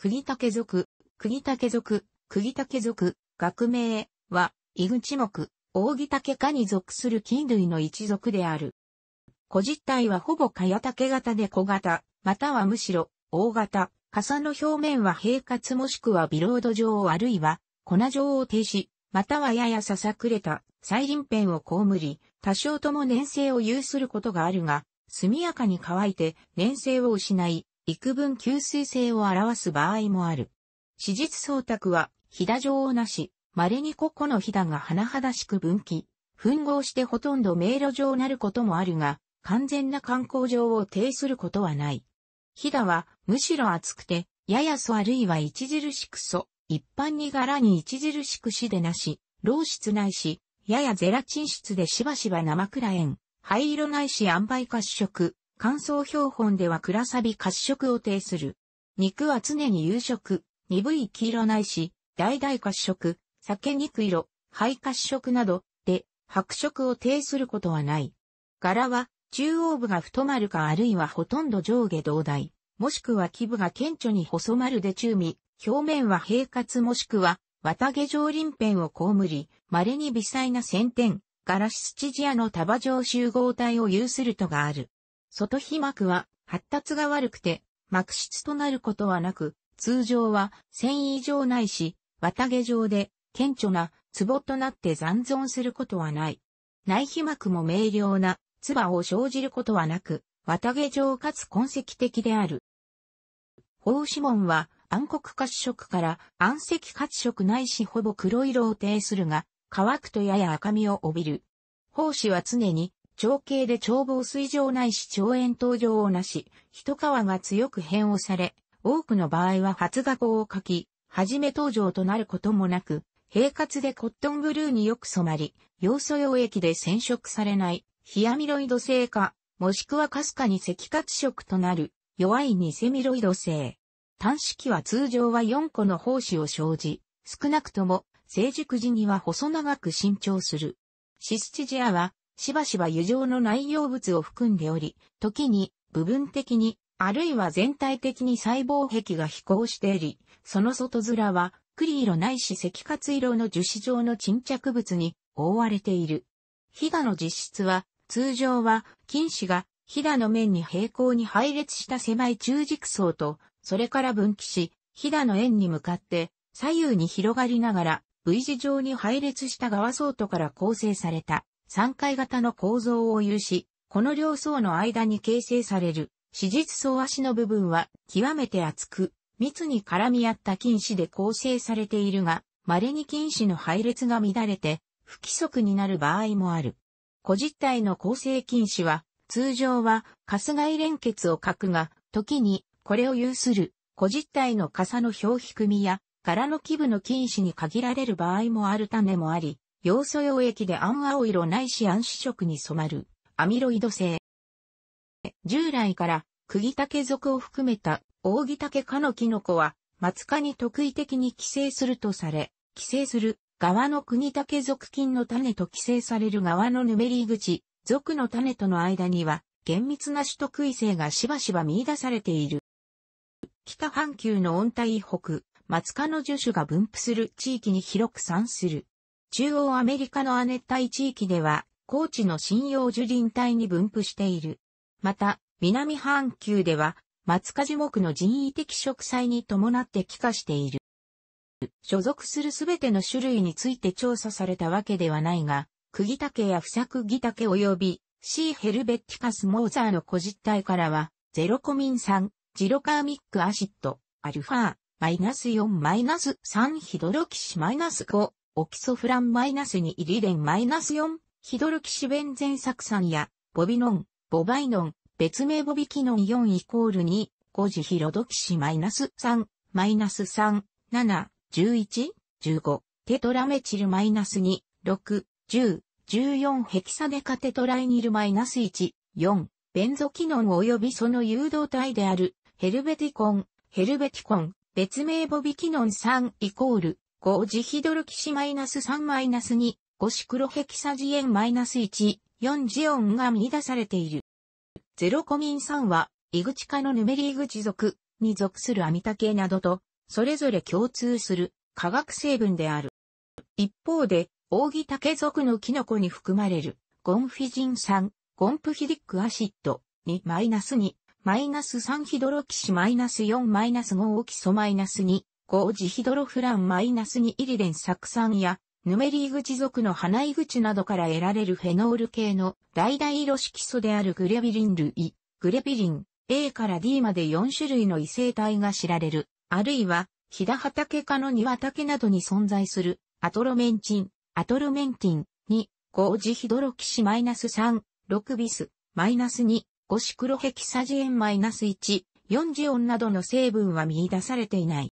釘竹族、釘竹族、釘竹族、学名は、イグチ目、大木竹科に属する菌類の一族である。古実体はほぼ茅竹型で小型、またはむしろ、大型、傘の表面は平滑もしくはビロード状あるいは、粉状を停止、またはややささくれた、再臨片を被り、多少とも粘性を有することがあるが、速やかに乾いて粘性を失い、幾分吸水性を表す場合もある。史実創託は、飛騨女王なし、稀に個々の飛騨が甚だしく分岐、吻合してほとんど迷路状なることもあるが、完全な観光場を呈することはない。飛騨は、むしろ厚くて、やや素あるいは著しく素、一般に柄に著しく死でなし、老質ないし、ややゼラチン質でしばしば生クラ塩、灰色ないし塩梅褐色、乾燥標本では暗サビ褐色を呈する。肉は常に夕食、鈍い黄色ないし、大々褐色、酒肉色、灰褐色などで白色を呈することはない。柄は中央部が太丸かあるいはほとんど上下同大、もしくは基部が顕著に細丸で中身、表面は平滑もしくは綿毛状輪辺を被り、稀に微細な先天、ガラシスチジアの束状集合体を有するとがある。外皮膜は発達が悪くて、膜質となることはなく、通常は繊維状ないし、綿毛状で顕著な壺となって残存することはない。内皮膜も明瞭な唾を生じることはなく、綿毛状かつ痕跡的である。胞子紋は暗黒褐色から暗赤褐色ないしほぼ黒色を呈するが、乾くとやや赤みを帯びる。胞子は常に長径で長房水上ないし長円登場をなし、一皮が強く変をされ、多くの場合は発芽後を書き、はじめ登場となることもなく、平滑でコットンブルーによく染まり、要素溶液で染色されない、ヒアミロイド性か、もしくはかすかに赤褐色となる、弱いニセミロイド性。単式は通常は4個の胞子を生じ、少なくとも成熟時には細長く伸長する。シスチジアはしばしば油状の内容物を含んでおり、時に部分的に、あるいは全体的に細胞壁が飛行しており、その外面は栗色ないし赤活色の樹脂状の沈着物に覆われている。ヒダの実質は、通常は、菌糸がヒダの面に平行に配列した狭い中軸層と、それから分岐し、ヒダの円に向かって左右に広がりながら V 字状に配列した側層とから構成された3階型の構造を有し、この両層の間に形成される、史実層足の部分は極めて厚く、密に絡み合った菌糸で構成されているが、稀に菌糸の配列が乱れて、不規則になる場合もある。古実体の構成菌糸は、通常は、カスい連結を書くが、時に、これを有する、古実体の傘の表皮組や、柄の基部の菌糸に限られる場合もあるためもあり、要素溶液で暗青色ないし暗視色に染まる、アミロイド性。従来から、釘竹属を含めた、扇竹科のキノコは、松科に特異的に寄生するとされ、寄生する側の釘竹属菌の種と寄生される側のヌメリー口、属の種との間には、厳密な種特異性がしばしば見出されている。北半球の温帯北、松科の樹種が分布する地域に広く産する。中央アメリカの亜熱帯地域では、高地の針葉樹林帯に分布している。また、南半球では、松科樹木の人為的植栽に伴って帰化している。所属するすべての種類について調査されたわけではないが、釘竹や不作木竹及び、シーヘルベッティカスモーザーの古実体からは、ゼロコミン酸、ジロカーミックアシッド、アルファ、マイナス4マイナス3ヒドロキシマイナス5、オキソフランマイナス2イリレンマイナス4、ヒドルキシベンゼン酢酸や、ボビノン、ボバイノン、別名ボビキノン4イコール2、ゴジヒロドキシマイナス3、マイナス3、7、11、15、テトラメチルマイナス2、6、10、14ヘキサデカテトライニルマイナス1、4、ベンゾキノン及びその誘導体である、ヘルベティコン、ヘルベティコン、別名ボビキノン3イコール、五ジヒドロキシマイナス3マイナス2、五シクロヘキサジエンマイナス1、四ジオンが見出されている。ゼロコミン酸は、イグチ科のヌメリーグ持続に属するアミタ系などと、それぞれ共通する化学成分である。一方で、オオギタケ属のキノコに含まれる、ゴンフィジン酸、ゴンプヒリックアシッド、2マイナス2、マイナス3ヒドロキシマイナス4マイナス5オキソマイナス2、ウジヒドロフランマイナス2イリレン酢酸やヌメリーグチ族の花井口などから得られるフェノール系の代々色色素であるグレビリン類、グレビリン A から D まで4種類の異性体が知られる、あるいは、ヒダハタケ科のニワタケなどに存在する、アトロメンチン、アトロメンティン、2、ウジヒドロキシマイナス3、6ビス、マイナス2、5シクロヘキサジエンマイナス1、4ジオンなどの成分は見出されていない。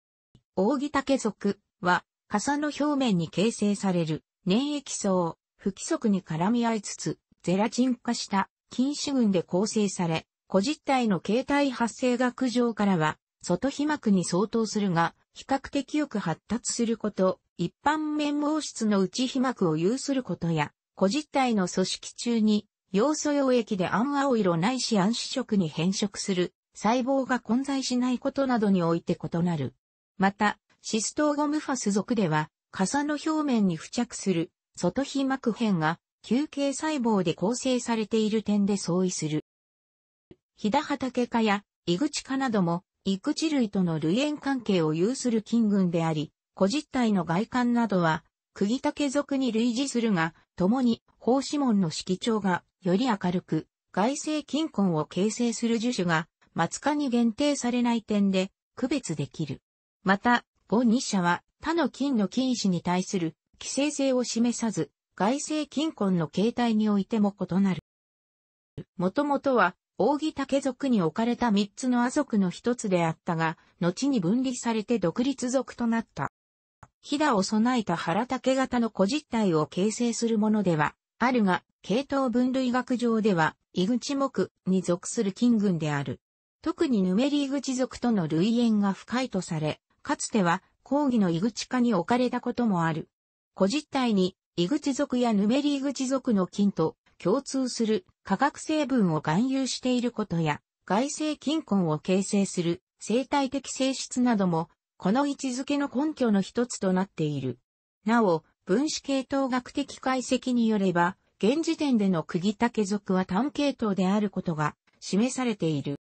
扇竹属は、傘の表面に形成される粘液層、不規則に絡み合いつつ、ゼラチン化した菌糸群で構成され、個実体の形態発生学上からは、外皮膜に相当するが、比較的よく発達すること、一般面毛質の内皮膜を有することや、個実体の組織中に、要素溶液で暗青色ないし暗視色に変色する細胞が混在しないことなどにおいて異なる。また、シストーゴムファス属では、傘の表面に付着する外皮膜片が球形細胞で構成されている点で相違する。ヒダハタケ科やイグチ科なども、イグチ類との類縁関係を有する菌群であり、個実体の外観などは、クギタケ属に類似するが、共に、胞子紋の色調がより明るく、外性菌根を形成する樹種が、松科に限定されない点で区別できる。また、五二社は他の金の金子に対する規制性を示さず、外製金婚の形態においても異なる。もともとは、扇竹族に置かれた三つの亜族の一つであったが、後に分離されて独立族となった。ひだを備えた原竹型の古実体を形成するものでは、あるが、系統分類学上では、井口木に属する金群である。特にヌメリー口族との類縁が深いとされ、かつては講義の井口化に置かれたこともある。古実体に、井口族やヌメリ井口族の菌と共通する化学成分を含有していることや、外性菌根を形成する生態的性質なども、この位置づけの根拠の一つとなっている。なお、分子系統学的解析によれば、現時点での釘竹属は単系統であることが示されている。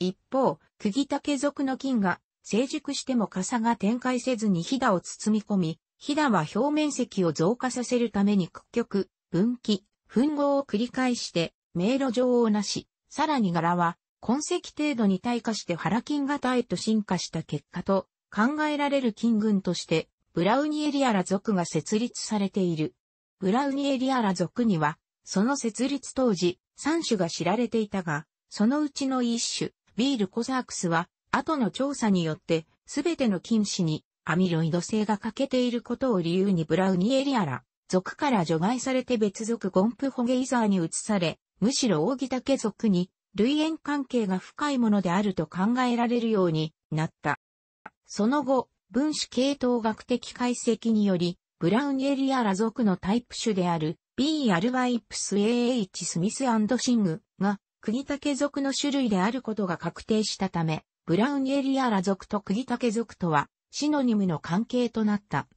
一方、釘竹属の菌が成熟しても傘が展開せずにヒダを包み込み、ヒダは表面積を増加させるために屈曲、分岐、吻合を繰り返して、迷路上をなし、さらに柄は、痕跡程度に退化して腹筋型へと進化した結果と、考えられる金群として、ブラウニエリアラ族が設立されている。ブラウニエリアラ族には、その設立当時、3種が知られていたが、そのうちの1種、ビールコザークスは、後の調査によって、すべての菌糸にアミロイド性が欠けていることを理由にブラウニエリアラ族から除外されて別族ゴンプホゲイザーに移され、むしろギタケ族に類縁関係が深いものであると考えられるようになった。その後、分子系統学的解析により、ブラウンエリアラ族のタイプ種である B アルバイプス AH スミスシングが国竹属の種類であることが確定したため、ブラウニエリアラ族とクギタケ族とは、シノニムの関係となった。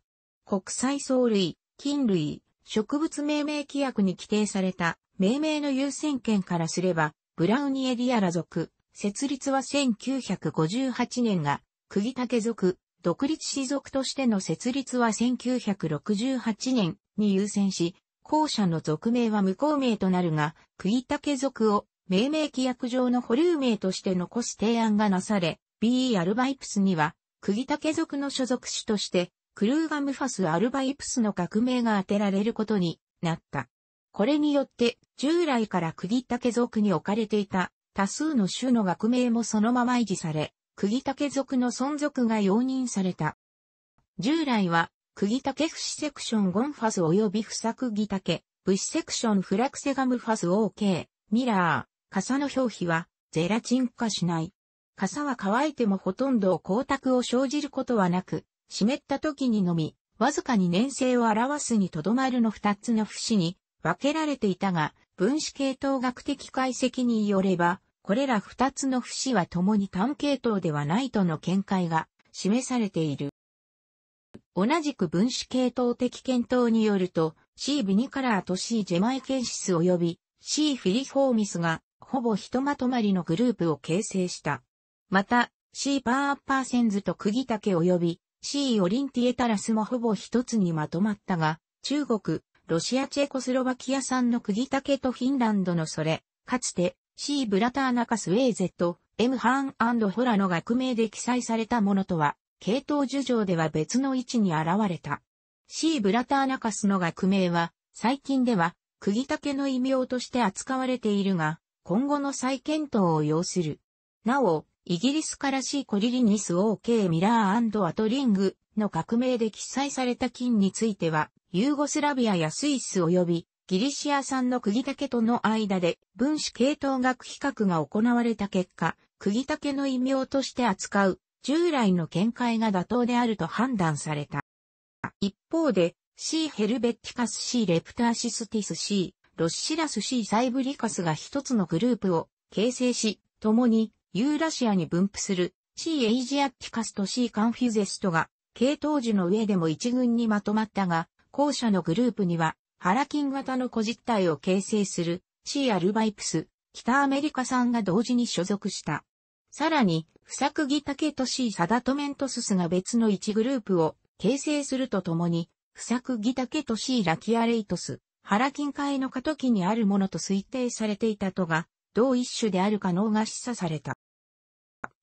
国際藻類、菌類、植物命名規約に規定された命名の優先権からすれば、ブラウニエリアラ族、設立は1958年が、クギタケ族、独立氏族としての設立は1968年に優先し、後者の族名は無効名となるが、クギタケ族を命名規約上の保留名として残す提案がなされ、BE アルバイプスには、釘竹族の所属種として、クルーガムファスアルバイプスの学名が当てられることになった。これによって、従来から釘竹族に置かれていた多数の種の学名もそのまま維持され、釘竹族の存続が容認された。従来は、釘竹節セクションゴンファス及び不作木竹、物セクションフラクセガムファス OK、ミラー、傘の表皮はゼラチン化しない。傘は乾いてもほとんど光沢を生じることはなく、湿った時にのみ、わずかに粘性を表すにとどまるの二つの節に分けられていたが、分子系統学的解析によれば、これら二つの節は共に単系統ではないとの見解が示されている。同じく分子系統的検討によると、C ビニカラーと C ジェマイケンシス及び C フィリフォーミスがほぼひとまとまりのグループを形成した。また、シーパーアッパーセンズと釘竹及び、シーオリンティエタラスもほぼ一つにまとまったが、中国、ロシアチェコスロバキア産の釘竹とフィンランドのそれ、かつて、シーブラターナカスウェイゼと、エムハーンホラの学名で記載されたものとは、系統樹上では別の位置に現れた。シーブラターナカスの学名は、最近では、釘竹の異名として扱われているが、今後の再検討を要する。なお、イギリスからシーコリリニス OK ミラーアトリングの革命で記載された金については、ユーゴスラビアやスイス及びギリシア産の釘竹との間で分子系統学比較が行われた結果、釘竹の異名として扱う従来の見解が妥当であると判断された。一方で、C ヘルベッティカス C レプターシスティス C ロッシラス C サイブリカスが一つのグループを形成し、共にユーラシアに分布する C エイジアッィカスと C カンフィゼストが、系統樹の上でも一群にまとまったが、後者のグループには、ハラキン型の個実体を形成する C アルバイプス、北アメリカ産が同時に所属した。さらに、不作ギタケと C サダトメントススが別の1グループを形成するとともに、不作ギタケと C ラキアレイトス、原近海の過渡期にあるものと推定されていたとが、同一種である可能が示唆された。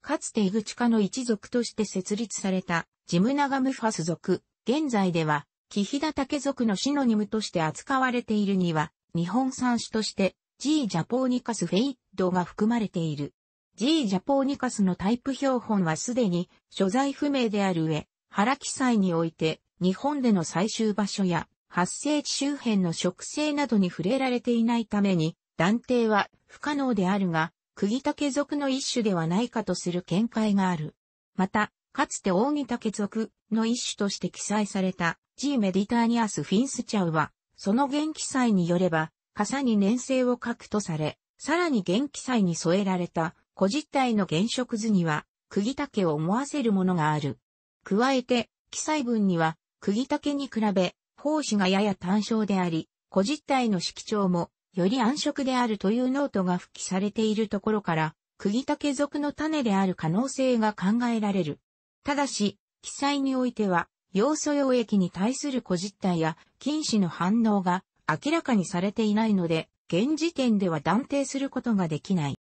かつてイグチカの一族として設立されたジムナガムファス族、現在では、キヒダタケ族のシノニムとして扱われているには、日本産種として、G ジャポーニカスフェイッドが含まれている。G ジャポーニカスのタイプ標本はすでに所在不明である上、原記載において、日本での採集場所や発生地周辺の植生などに触れられていないために、断定は不可能であるが、釘竹族の一種ではないかとする見解がある。また、かつて扇竹族の一種として記載された G メディターニアスフィンスチャウは、その元記載によれば、傘に粘性を書くとされ、さらに元記載に添えられた古実体の原色図には、釘竹を思わせるものがある。加えて、記載文には、釘竹に比べ、胞子がやや単焦であり、個実体の色調も、より暗色であるというノートが付記されているところから、釘竹属の種である可能性が考えられる。ただし、記載においては、要素溶液に対する個実体や菌子の反応が明らかにされていないので、現時点では断定することができない。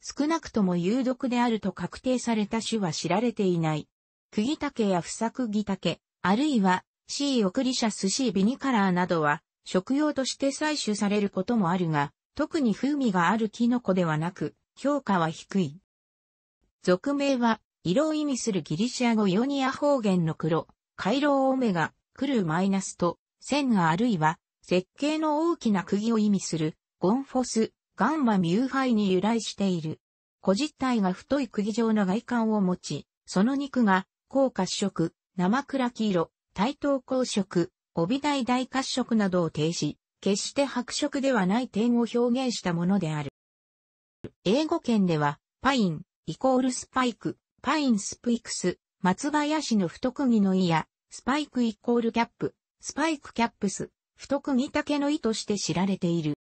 少なくとも有毒であると確定された種は知られていない。釘竹や不作釘竹、あるいは C オクリシャス C ビニカラーなどは、食用として採取されることもあるが、特に風味があるキノコではなく、評価は低い。俗名は、色を意味するギリシア語ヨニア方言の黒、回廊オメガ、クルーマイナスと、線があるいは、設計の大きな釘を意味する、ゴンフォス、ガンマミューハイに由来している。小実体が太い釘状の外観を持ち、その肉が、高褐色、生暗黄色、対等公職、帯大大褐色などを停止、決して白色ではない点を表現したものである。英語圏では、パイン、イコールスパイク、パインスプイクス、松林の太釘の意や、スパイクイコールキャップ、スパイクキャップス、太釘竹の意として知られている。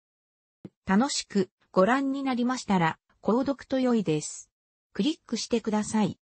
楽しくご覧になりましたら、購読と良いです。クリックしてください。